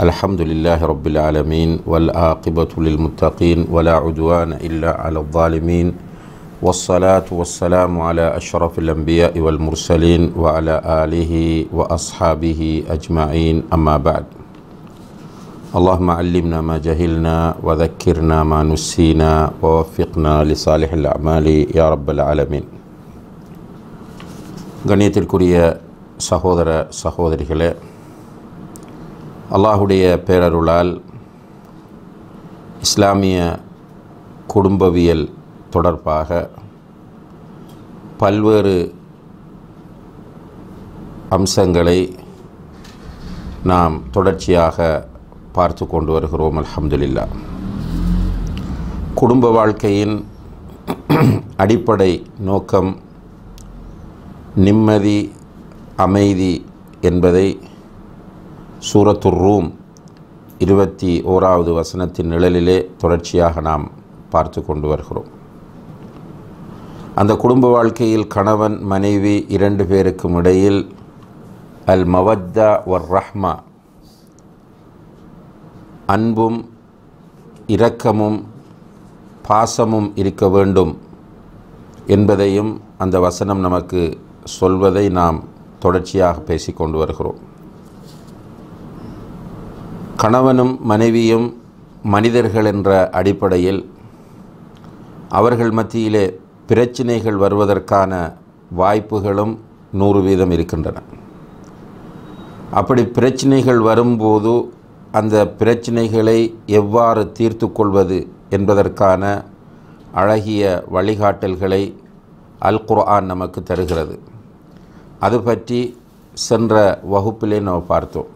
الحمد لله رب العالمين والآقبة للمتقين ولا عدوان إلا على الظالمين والصلاة والسلام على أشرف الأنبياء والمرسلين وعلى آله وأصحابه أجمعين أما بعد اللهم علمنا ما جهلنا وذكرنا ما نسينا ووفقنا لصالح الأعمال يا رب العالمين صحوذر صحوذر خلال அல்லாஹுடைய பேரருளால் இஸ்லாமிய குடும்பவியல் தொடர்பாக பல்வேறு அம்சங்களை நாம் தொடர்ச்சியாக பார்த்து கொண்டு வருகிறோம் அலமதுல்லா குடும்ப வாழ்க்கையின் அடிப்படை நோக்கம் நிம்மதி அமைதி என்பதை சூரத்துர் ரூம் இருபத்தி ஓராவது வசனத்தின் நிழலிலே தொடர்ச்சியாக நாம் பார்த்து கொண்டு வருகிறோம் அந்த குடும்ப வாழ்க்கையில் கணவன் மனைவி இரண்டு பேருக்கும் இடையில் அல் மவத்தா ஒர் ரஹ்மா அன்பும் இரக்கமும் பாசமும் இருக்க வேண்டும் என்பதையும் அந்த வசனம் நமக்கு சொல்வதை நாம் தொடர்ச்சியாக பேசிக்கொண்டு வருகிறோம் கணவனும் மனைவியும் மனிதர்கள் என்ற அடிப்படையில் அவர்கள் மத்தியிலே பிரச்சினைகள் வருவதற்கான வாய்ப்புகளும் நூறு வீதம் இருக்கின்றன அப்படி பிரச்சினைகள் வரும்போது அந்த பிரச்சினைகளை எவ்வாறு தீர்த்து கொள்வது என்பதற்கான அழகிய வழிகாட்டல்களை அல் குர்ஆன் நமக்கு தருகிறது அது பற்றி சென்ற வகுப்பிலே நாம் பார்த்தோம்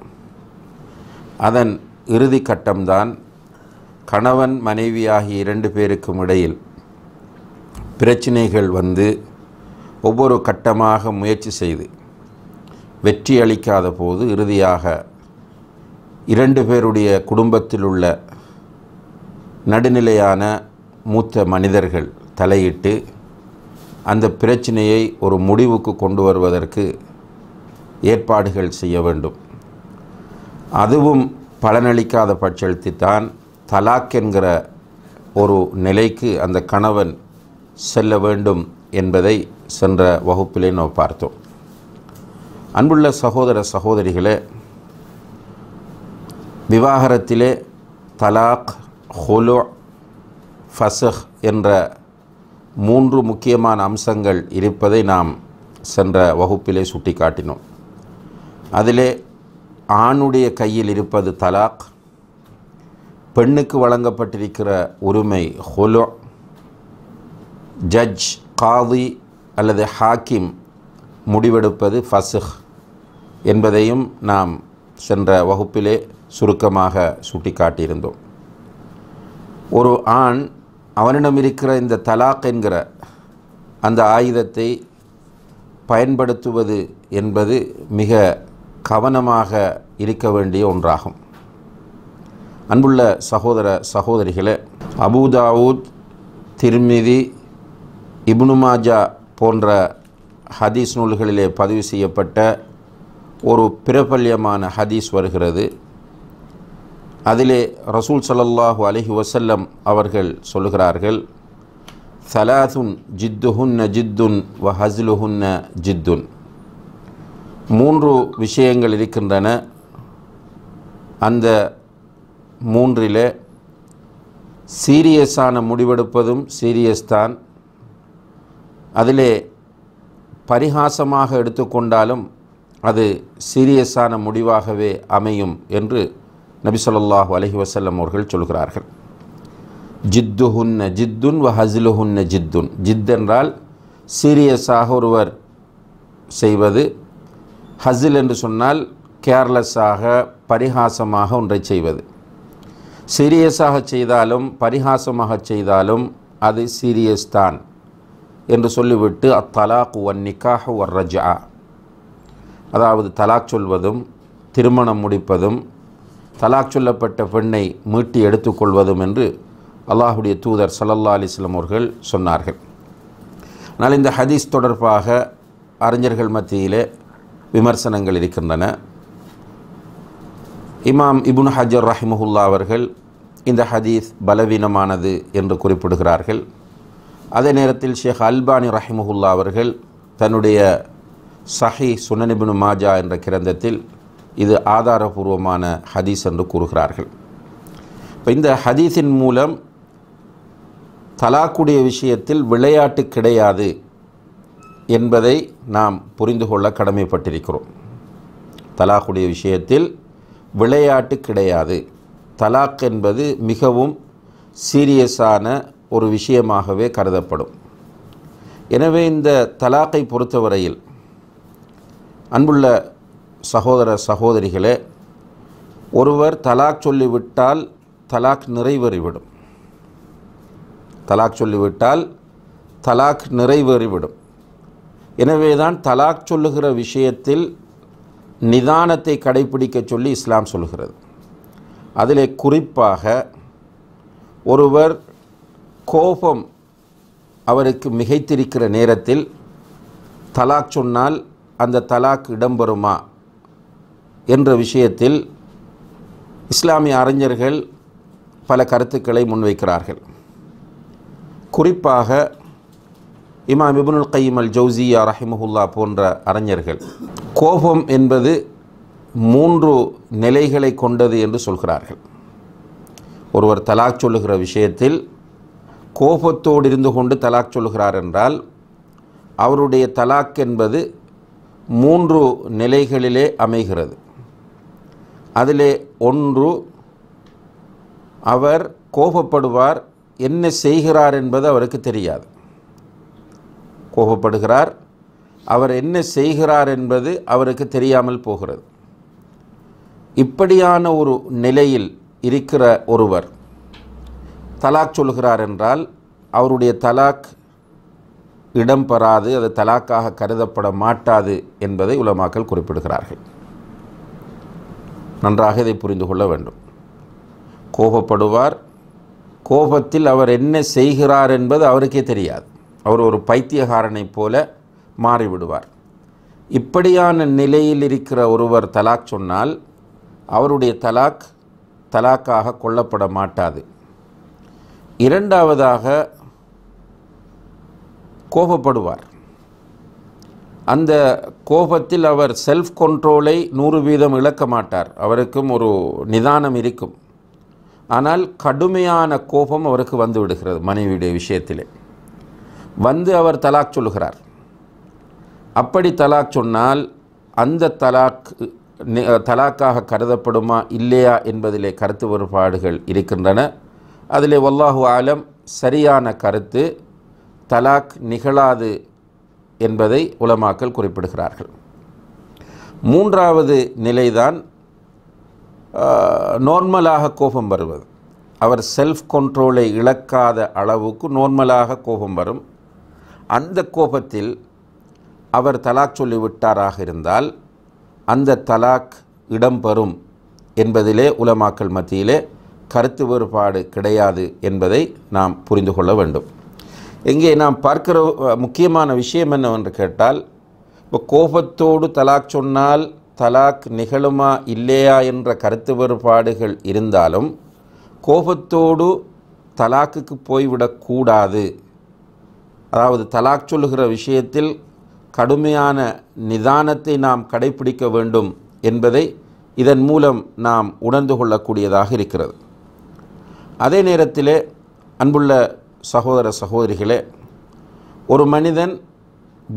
அதன் இறுதி கட்டம்தான் கணவன் மனைவி ஆகிய இரண்டு பேருக்கும் இடையில் பிரச்சினைகள் வந்து ஒவ்வொரு கட்டமாக முயற்சி செய்து வெற்றி அளிக்காத போது இறுதியாக இரண்டு பேருடைய குடும்பத்தில் உள்ள நடுநிலையான மூத்த மனிதர்கள் தலையிட்டு அந்த பிரச்சனையை ஒரு முடிவுக்கு கொண்டு வருவதற்கு ஏற்பாடுகள் செய்ய வேண்டும் அதுவும் பலனளிக்காத தான் தலாக் என்கிற ஒரு நிலைக்கு அந்த கணவன் செல்ல வேண்டும் என்பதை சென்ற வகுப்பிலே நாம் பார்த்தோம் அன்புள்ள சகோதர சகோதரிகளே விவாகரத்திலே தலாக் ஹொலோ ஃபசஹ் என்ற மூன்று முக்கியமான அம்சங்கள் இருப்பதை நாம் சென்ற வகுப்பிலே சுட்டி காட்டினோம் அதிலே ஆணுடைய கையில் இருப்பது தலாக் பெண்ணுக்கு வழங்கப்பட்டிருக்கிற உரிமை ஹொலோ ஜட்ஜ் காதி அல்லது ஹாக்கிம் முடிவெடுப்பது ஃபசுஹ் என்பதையும் நாம் சென்ற வகுப்பிலே சுருக்கமாக சுட்டிக்காட்டியிருந்தோம் ஒரு ஆண் அவனிடம் இருக்கிற இந்த தலாக் என்கிற அந்த ஆயுதத்தை பயன்படுத்துவது என்பது மிக கவனமாக இருக்க வேண்டிய ஒன்றாகும் அன்புள்ள சகோதர சகோதரிகளே அபுதாவூத் திருமிதி இப்னுமாஜா போன்ற ஹதீஸ் நூல்களிலே பதிவு செய்யப்பட்ட ஒரு பிரபல்யமான ஹதீஸ் வருகிறது அதிலே ரசூல் சல்லல்லாஹு அலஹி வசல்லம் அவர்கள் சொல்கிறார்கள் சலாதுன் ஜித்துஹுன்ன ஜித்துன் வ ஹஸ்லுஹுன்ன ஜித்துன் மூன்று விஷயங்கள் இருக்கின்றன அந்த மூன்றிலே சீரியஸான முடிவெடுப்பதும் சீரியஸ் தான் அதிலே பரிகாசமாக எடுத்துக்கொண்டாலும் அது சீரியஸான முடிவாகவே அமையும் என்று நபி சொல்லாஹு அலஹி வசல்லம் அவர்கள் சொல்கிறார்கள் ஜித்துஹுன்ன ஜித்துன் வ ஹசிலுஹுன்ன ஜித்துன் ஜித் என்றால் சீரியஸாக ஒருவர் செய்வது ஹசில் என்று சொன்னால் கேர்லெஸ்ஸாக பரிகாசமாக ஒன்றை செய்வது சீரியஸாக செய்தாலும் பரிகாசமாக செய்தாலும் அது சீரியஸ் தான் என்று சொல்லிவிட்டு அத்தலாக் ஒன் நிக்காஹ் ரஜா அதாவது தலாக் சொல்வதும் திருமணம் முடிப்பதும் தலாக் சொல்லப்பட்ட பெண்ணை மீட்டி எடுத்துக்கொள்வதும் என்று அல்லாஹுடைய தூதர் சல்லல்லா அலிஸ்லம் அவர்கள் சொன்னார்கள் ஆனால் இந்த ஹதீஸ் தொடர்பாக அறிஞர்கள் மத்தியிலே விமர்சனங்கள் இருக்கின்றன இமாம் இபுன் ஹஜர் ரஹிமஹுல்லா அவர்கள் இந்த ஹதீஸ் பலவீனமானது என்று குறிப்பிடுகிறார்கள் அதே நேரத்தில் ஷேக் அல்பானி ரஹிமஹுல்லா அவர்கள் தன்னுடைய சஹி சுனனிபுன் மாஜா என்ற கிரந்தத்தில் இது ஆதாரபூர்வமான ஹதீஸ் என்று கூறுகிறார்கள் இப்போ இந்த ஹதீஸின் மூலம் தலாக்குடைய விஷயத்தில் விளையாட்டு கிடையாது என்பதை நாம் புரிந்து கொள்ள கடமைப்பட்டிருக்கிறோம் தலாக்குடைய விஷயத்தில் விளையாட்டு கிடையாது தலாக் என்பது மிகவும் சீரியஸான ஒரு விஷயமாகவே கருதப்படும் எனவே இந்த தலாக்கை பொறுத்தவரையில் அன்புள்ள சகோதர சகோதரிகளே ஒருவர் தலாக் சொல்லிவிட்டால் தலாக் நிறைவேறிவிடும் தலாக் சொல்லிவிட்டால் தலாக் நிறைவேறிவிடும் எனவேதான் தலாக் சொல்லுகிற விஷயத்தில் நிதானத்தை கடைபிடிக்க சொல்லி இஸ்லாம் சொல்கிறது அதிலே குறிப்பாக ஒருவர் கோபம் அவருக்கு மிகைத்திருக்கிற நேரத்தில் தலாக் சொன்னால் அந்த தலாக் இடம்பெறுமா என்ற விஷயத்தில் இஸ்லாமிய அறிஞர்கள் பல கருத்துக்களை முன்வைக்கிறார்கள் குறிப்பாக இமாம் இபுனுல் கைம் அல் ஜவுசியா ரஹிமஹுல்லா போன்ற அறிஞர்கள் கோபம் என்பது மூன்று நிலைகளை கொண்டது என்று சொல்கிறார்கள் ஒருவர் தலாக் சொல்லுகிற விஷயத்தில் கோபத்தோடு இருந்து கொண்டு தலாக் சொல்லுகிறார் என்றால் அவருடைய தலாக் என்பது மூன்று நிலைகளிலே அமைகிறது அதிலே ஒன்று அவர் கோபப்படுவார் என்ன செய்கிறார் என்பது அவருக்கு தெரியாது கோபப்படுகிறார் அவர் என்ன செய்கிறார் என்பது அவருக்கு தெரியாமல் போகிறது இப்படியான ஒரு நிலையில் இருக்கிற ஒருவர் தலாக் சொல்கிறார் என்றால் அவருடைய தலாக் இடம் பெறாது அது தலாக்காக கருதப்பட மாட்டாது என்பதை உலமாக்கல் குறிப்பிடுகிறார்கள் நன்றாக இதை புரிந்து கொள்ள வேண்டும் கோபப்படுவார் கோபத்தில் அவர் என்ன செய்கிறார் என்பது அவருக்கே தெரியாது அவர் ஒரு பைத்தியகாரனைப் போல மாறிவிடுவார் இப்படியான நிலையில் இருக்கிற ஒருவர் தலாக் சொன்னால் அவருடைய தலாக் தலாக்காக கொல்லப்பட மாட்டாது இரண்டாவதாக கோபப்படுவார் அந்த கோபத்தில் அவர் செல்ஃப் கண்ட்ரோலை நூறு வீதம் இழக்க மாட்டார் அவருக்கும் ஒரு நிதானம் இருக்கும் ஆனால் கடுமையான கோபம் அவருக்கு வந்து விடுகிறது மனைவியுடைய விஷயத்திலே வந்து அவர் தலாக் சொல்லுகிறார் அப்படி தலாக் சொன்னால் அந்த தலாக் தலாக்காக கருதப்படுமா இல்லையா என்பதிலே கருத்து வேறுபாடுகள் இருக்கின்றன அதிலே ஒல்லாஹு ஆலம் சரியான கருத்து தலாக் நிகழாது என்பதை உலமாக்கல் குறிப்பிடுகிறார்கள் மூன்றாவது நிலைதான் நார்மலாக கோபம் வருவது அவர் செல்ஃப் கண்ட்ரோலை இழக்காத அளவுக்கு நார்மலாக கோபம் வரும் அந்த கோபத்தில் அவர் தலாக் சொல்லிவிட்டாராக இருந்தால் அந்த தலாக் இடம்பெறும் என்பதிலே உலமாக்கல் மத்தியிலே கருத்து வேறுபாடு கிடையாது என்பதை நாம் புரிந்து கொள்ள வேண்டும் இங்கே நாம் பார்க்கிற முக்கியமான விஷயம் என்னவென்று கேட்டால் இப்போ கோபத்தோடு தலாக் சொன்னால் தலாக் நிகழுமா இல்லையா என்ற கருத்து வேறுபாடுகள் இருந்தாலும் கோபத்தோடு தலாக்குக்கு போய்விடக்கூடாது அதாவது தலாக் சொல்லுகிற விஷயத்தில் கடுமையான நிதானத்தை நாம் கடைபிடிக்க வேண்டும் என்பதை இதன் மூலம் நாம் உணர்ந்து கொள்ளக்கூடியதாக இருக்கிறது அதே நேரத்திலே அன்புள்ள சகோதர சகோதரிகளே ஒரு மனிதன்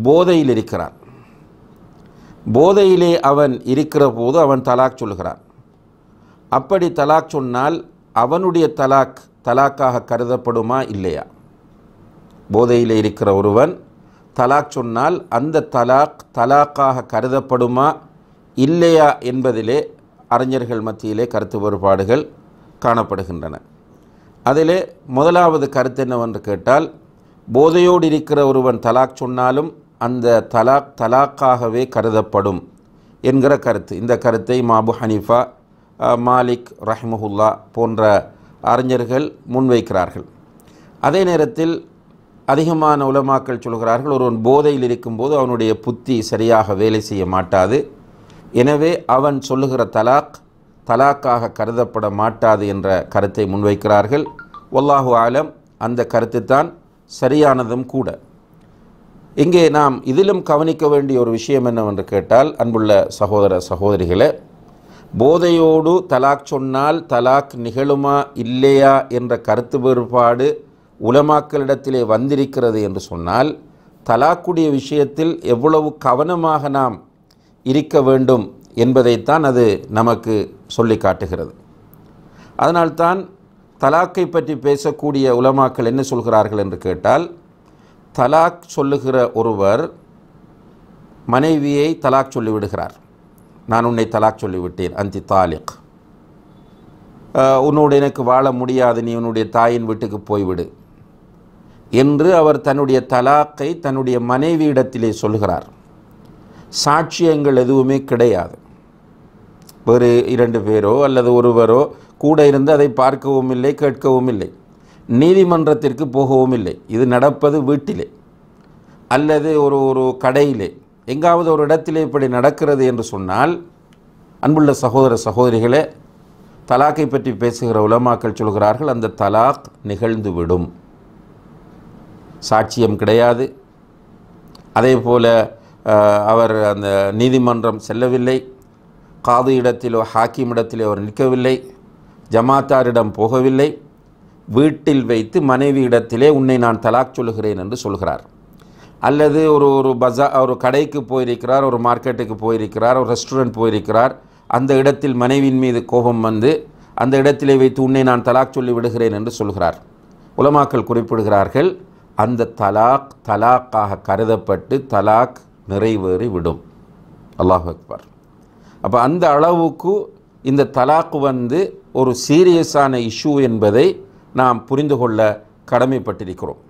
போதையில் இருக்கிறான் போதையிலே அவன் இருக்கிற போது அவன் தலாக் சொல்கிறான் அப்படி தலாக் சொன்னால் அவனுடைய தலாக் தலாக்காக கருதப்படுமா இல்லையா போதையில் இருக்கிற ஒருவன் தலாக் சொன்னால் அந்த தலாக் தலாக்காக கருதப்படுமா இல்லையா என்பதிலே அறிஞர்கள் மத்தியிலே கருத்து வேறுபாடுகள் காணப்படுகின்றன அதிலே முதலாவது கருத்து என்னவென்று கேட்டால் போதையோடு இருக்கிற ஒருவன் தலாக் சொன்னாலும் அந்த தலாக் தலாக்காகவே கருதப்படும் என்கிற கருத்து இந்த கருத்தை மாபு ஹனீஃபா மாலிக் ரஹ்மஹுல்லா போன்ற அறிஞர்கள் முன்வைக்கிறார்கள் அதே நேரத்தில் அதிகமான உலமாக்கள் சொல்கிறார்கள் ஒருவன் போதையில் இருக்கும்போது அவனுடைய புத்தி சரியாக வேலை செய்ய மாட்டாது எனவே அவன் சொல்லுகிற தலாக் தலாக்காக கருதப்பட மாட்டாது என்ற கருத்தை முன்வைக்கிறார்கள் ஒல்லாஹு ஆலம் அந்த கருத்து தான் சரியானதும் கூட இங்கே நாம் இதிலும் கவனிக்க வேண்டிய ஒரு விஷயம் என்னவென்று கேட்டால் அன்புள்ள சகோதர சகோதரிகளே போதையோடு தலாக் சொன்னால் தலாக் நிகழுமா இல்லையா என்ற கருத்து வேறுபாடு உலமாக்களிடத்திலே வந்திருக்கிறது என்று சொன்னால் தலாக்குடைய விஷயத்தில் எவ்வளவு கவனமாக நாம் இருக்க வேண்டும் என்பதைத்தான் அது நமக்கு சொல்லி காட்டுகிறது அதனால்தான் தலாக்கை பற்றி பேசக்கூடிய உலமாக்கள் என்ன சொல்கிறார்கள் என்று கேட்டால் தலாக் சொல்லுகிற ஒருவர் மனைவியை தலாக் சொல்லிவிடுகிறார் நான் உன்னை தலாக் சொல்லிவிட்டேன் அந்தி தாலிக் உன்னோடு எனக்கு வாழ முடியாது நீ உன்னுடைய தாயின் வீட்டுக்கு போய்விடு என்று அவர் தன்னுடைய தலாக்கை தன்னுடைய மனைவியிடத்திலே சொல்கிறார் சாட்சியங்கள் எதுவுமே கிடையாது ஒரு இரண்டு பேரோ அல்லது ஒருவரோ கூட இருந்து அதை பார்க்கவும் இல்லை கேட்கவும் இல்லை நீதிமன்றத்திற்கு போகவும் இல்லை இது நடப்பது வீட்டிலே அல்லது ஒரு ஒரு கடையிலே எங்காவது ஒரு இடத்திலே இப்படி நடக்கிறது என்று சொன்னால் அன்புள்ள சகோதர சகோதரிகளே தலாக்கை பற்றி பேசுகிற உலமாக்கள் சொல்கிறார்கள் அந்த தலாக் நிகழ்ந்துவிடும் சாட்சியம் கிடையாது அதே போல் அவர் அந்த நீதிமன்றம் செல்லவில்லை காது இடத்திலோ இடத்திலோ அவர் நிற்கவில்லை ஜமாத்தாரிடம் போகவில்லை வீட்டில் வைத்து மனைவி இடத்திலே உன்னை நான் தலாக் சொல்கிறேன் என்று சொல்கிறார் அல்லது ஒரு ஒரு பஜா ஒரு கடைக்கு போயிருக்கிறார் ஒரு மார்க்கெட்டுக்கு போயிருக்கிறார் ஒரு ரெஸ்டாரண்ட் போயிருக்கிறார் அந்த இடத்தில் மனைவியின் மீது கோபம் வந்து அந்த இடத்திலே வைத்து உன்னை நான் தலாக் சொல்லி விடுகிறேன் என்று சொல்கிறார் உலமாக்கள் குறிப்பிடுகிறார்கள் அந்த தலாக் தலாக்காக கருதப்பட்டு தலாக் நிறைவேறி விடும் அல்லாஹ் அக்பர் அப்போ அந்த அளவுக்கு இந்த தலாக் வந்து ஒரு சீரியஸான இஷ்யூ என்பதை நாம் புரிந்து கொள்ள கடமைப்பட்டிருக்கிறோம்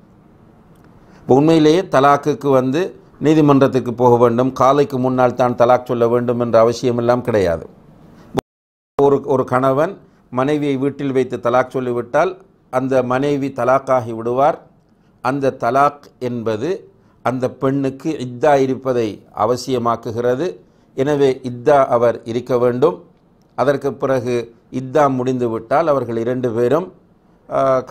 இப்போ உண்மையிலேயே தலாக்குக்கு வந்து நீதிமன்றத்துக்கு போக வேண்டும் காலைக்கு முன்னால் தான் தலாக் சொல்ல வேண்டும் என்ற அவசியமெல்லாம் கிடையாது ஒரு ஒரு கணவன் மனைவியை வீட்டில் வைத்து தலாக் சொல்லிவிட்டால் அந்த மனைவி தலாக்காகி விடுவார் அந்த தலாக் என்பது அந்த பெண்ணுக்கு இத்தா இருப்பதை அவசியமாக்குகிறது எனவே இத்தா அவர் இருக்க வேண்டும் அதற்கு பிறகு இத்தா முடிந்துவிட்டால் அவர்கள் இரண்டு பேரும்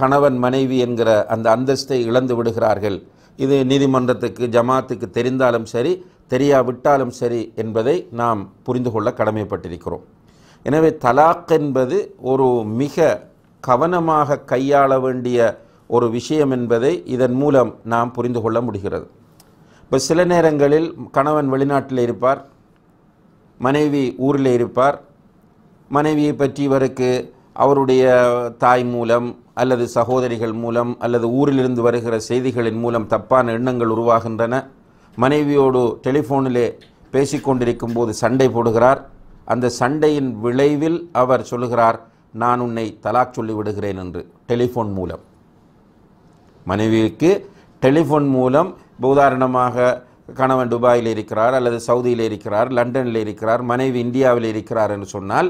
கணவன் மனைவி என்கிற அந்த அந்தஸ்தை இழந்து விடுகிறார்கள் இது நீதிமன்றத்துக்கு ஜமாத்துக்கு தெரிந்தாலும் சரி தெரியாவிட்டாலும் சரி என்பதை நாம் புரிந்து கொள்ள கடமைப்பட்டிருக்கிறோம் எனவே தலாக் என்பது ஒரு மிக கவனமாக கையாள வேண்டிய ஒரு விஷயம் என்பதை இதன் மூலம் நாம் புரிந்து கொள்ள முடிகிறது இப்போ சில நேரங்களில் கணவன் வெளிநாட்டில் இருப்பார் மனைவி ஊரில் இருப்பார் மனைவியை பற்றி இவருக்கு அவருடைய தாய் மூலம் அல்லது சகோதரிகள் மூலம் அல்லது ஊரிலிருந்து வருகிற செய்திகளின் மூலம் தப்பான எண்ணங்கள் உருவாகின்றன மனைவியோடு டெலிஃபோனிலே பேசிக்கொண்டிருக்கும் போது சண்டை போடுகிறார் அந்த சண்டையின் விளைவில் அவர் சொல்கிறார் நான் உன்னை தலாக் சொல்லிவிடுகிறேன் என்று டெலிஃபோன் மூலம் மனைவிக்கு டெலிஃபோன் மூலம் இப்போ உதாரணமாக கணவன் துபாயில் இருக்கிறார் அல்லது சவுதியில் இருக்கிறார் லண்டனில் இருக்கிறார் மனைவி இந்தியாவில் இருக்கிறார் என்று சொன்னால்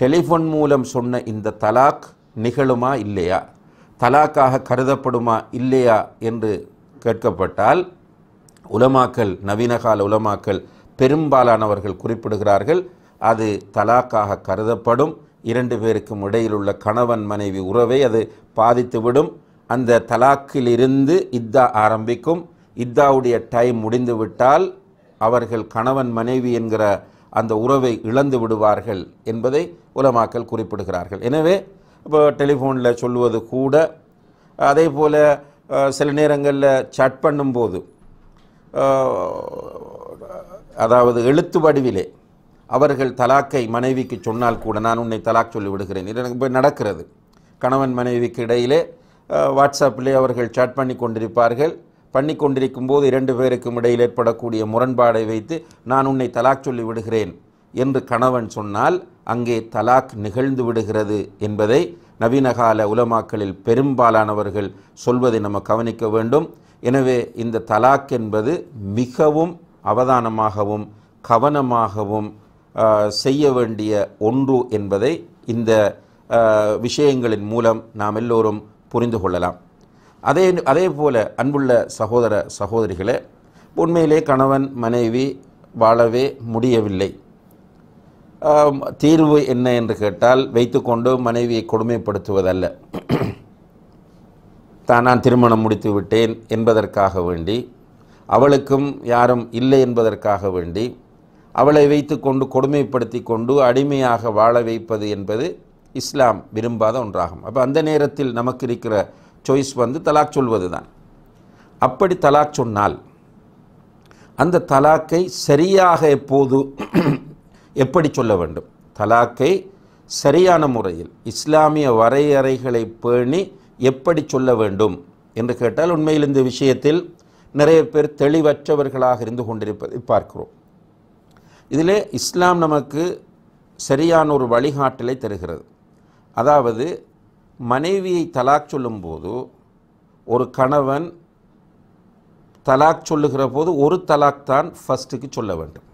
டெலிஃபோன் மூலம் சொன்ன இந்த தலாக் நிகழுமா இல்லையா தலாக்காக கருதப்படுமா இல்லையா என்று கேட்கப்பட்டால் உலமாக்கல் நவீனகால உலமாக்கல் பெரும்பாலானவர்கள் குறிப்பிடுகிறார்கள் அது தலாக்காக கருதப்படும் இரண்டு பேருக்கும் இடையில் உள்ள கணவன் மனைவி உறவை அது பாதித்துவிடும் அந்த தலாக்கிலிருந்து இத்தா ஆரம்பிக்கும் இத்தாவுடைய டைம் முடிந்துவிட்டால் அவர்கள் கணவன் மனைவி என்கிற அந்த உறவை இழந்து விடுவார்கள் என்பதை உலமாக்கல் குறிப்பிடுகிறார்கள் எனவே இப்போ டெலிஃபோனில் சொல்லுவது கூட அதே போல் சில நேரங்களில் சட் பண்ணும்போது அதாவது எழுத்து வடிவிலே அவர்கள் தலாக்கை மனைவிக்கு சொன்னால் கூட நான் உன்னை தலாக் சொல்லி விடுகிறேன் இது எனக்கு போய் நடக்கிறது கணவன் மனைவிக்கு இடையிலே வாட்ஸ்அப்பிலே அவர்கள் சாட் பண்ணி கொண்டிருப்பார்கள் பண்ணி கொண்டிருக்கும் போது இரண்டு பேருக்கும் இடையில் ஏற்படக்கூடிய முரண்பாடை வைத்து நான் உன்னை தலாக் சொல்லி விடுகிறேன் என்று கணவன் சொன்னால் அங்கே தலாக் நிகழ்ந்து விடுகிறது என்பதை நவீனகால உலமாக்களில் பெரும்பாலானவர்கள் சொல்வதை நம்ம கவனிக்க வேண்டும் எனவே இந்த தலாக் என்பது மிகவும் அவதானமாகவும் கவனமாகவும் செய்ய வேண்டிய ஒன்று என்பதை இந்த விஷயங்களின் மூலம் நாம் எல்லோரும் புரிந்து கொள்ளலாம் அதே அதே போல் அன்புள்ள சகோதர சகோதரிகளே உண்மையிலே கணவன் மனைவி வாழவே முடியவில்லை தீர்வு என்ன என்று கேட்டால் வைத்துக்கொண்டு மனைவியை கொடுமைப்படுத்துவதல்ல தான் நான் திருமணம் முடித்து விட்டேன் என்பதற்காக வேண்டி அவளுக்கும் யாரும் இல்லை என்பதற்காக வேண்டி அவளை வைத்து கொண்டு கொடுமைப்படுத்தி கொண்டு அடிமையாக வாழ வைப்பது என்பது இஸ்லாம் விரும்பாத ஒன்றாகும் அப்போ அந்த நேரத்தில் நமக்கு இருக்கிற சாய்ஸ் வந்து தலாக் சொல்வது தான் அப்படி தலாக் சொன்னால் அந்த தலாக்கை சரியாக எப்போது எப்படி சொல்ல வேண்டும் தலாக்கை சரியான முறையில் இஸ்லாமிய வரையறைகளை பேணி எப்படி சொல்ல வேண்டும் என்று கேட்டால் உண்மையில் இந்த விஷயத்தில் நிறைய பேர் தெளிவற்றவர்களாக இருந்து கொண்டிருப்பதை பார்க்கிறோம் இதில் இஸ்லாம் நமக்கு சரியான ஒரு வழிகாட்டலை தருகிறது அதாவது மனைவியை தலாக் சொல்லும்போது ஒரு கணவன் தலாக் சொல்லுகிற போது ஒரு தலாக் தான் ஃபஸ்ட்டுக்கு சொல்ல வேண்டும்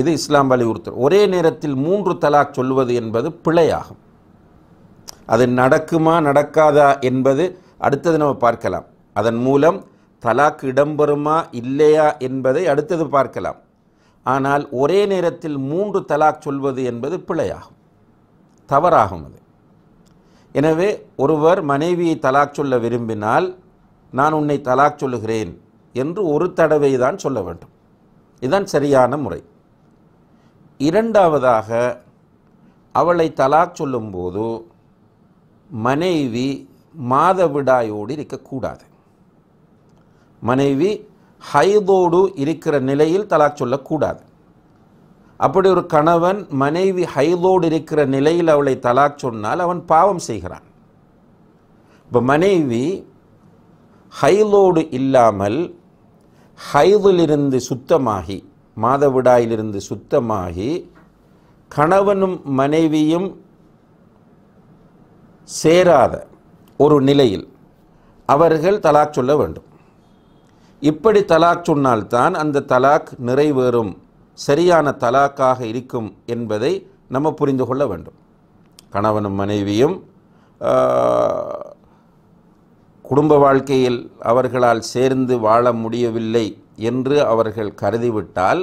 இது இஸ்லாம் வலியுறுத்தல் ஒரே நேரத்தில் மூன்று தலாக் சொல்வது என்பது பிழையாகும் அது நடக்குமா நடக்காதா என்பது அடுத்தது நம்ம பார்க்கலாம் அதன் மூலம் தலாக் இடம்பெறுமா இல்லையா என்பதை அடுத்தது பார்க்கலாம் ஆனால் ஒரே நேரத்தில் மூன்று தலாக் சொல்வது என்பது பிழையாகும் தவறாகும் அது எனவே ஒருவர் மனைவியை தலாக் சொல்ல விரும்பினால் நான் உன்னை தலாக் சொல்லுகிறேன் என்று ஒரு தடவை தான் சொல்ல வேண்டும் இதுதான் சரியான முறை இரண்டாவதாக அவளை தலாக் சொல்லும்போது மனைவி மாதவிடாயோடு இருக்கக்கூடாது மனைவி ஹைதோடு இருக்கிற நிலையில் தலாக் சொல்லக்கூடாது அப்படி ஒரு கணவன் மனைவி ஹைலோடு இருக்கிற நிலையில் அவளை தலாக் சொன்னால் அவன் பாவம் செய்கிறான் இப்போ மனைவி ஹைலோடு இல்லாமல் ஹைதிலிருந்து சுத்தமாகி மாதவிடாயிலிருந்து சுத்தமாகி கணவனும் மனைவியும் சேராத ஒரு நிலையில் அவர்கள் தலாக் சொல்ல வேண்டும் இப்படி தலாக் சொன்னால்தான் அந்த தலாக் நிறைவேறும் சரியான தலாக்காக இருக்கும் என்பதை நம்ம புரிந்து கொள்ள வேண்டும் கணவனும் மனைவியும் குடும்ப வாழ்க்கையில் அவர்களால் சேர்ந்து வாழ முடியவில்லை என்று அவர்கள் கருதிவிட்டால்